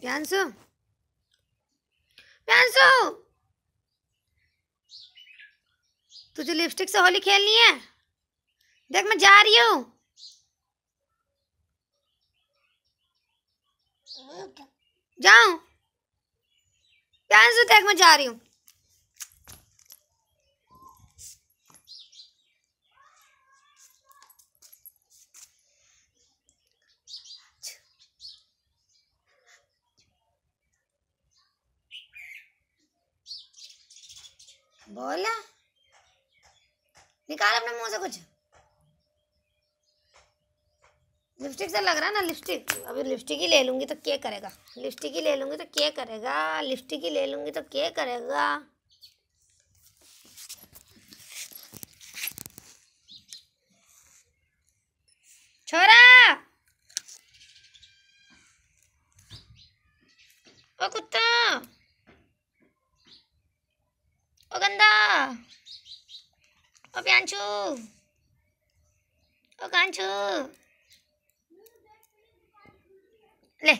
प्यांसु प्यांसु तुझे लिपस्टिक से होली खेलनी है देख मैं जा रही हूँ जाऊ प्यांसु देख मैं जा रही हूँ बोला निकाल अपने मुंह से कुछ लिपस्टिक से लग रहा है ना लिपस्टिक अभी लिपस्टिक ही ले लूंगी तो क्या करेगा लिपस्टिक ही ले लूंगी तो क्या करेगा लिपस्टिक ही ले लूंगी तो क्या करेगा छोरा ओ कुत्ता प्यांशु ओ कांशु ले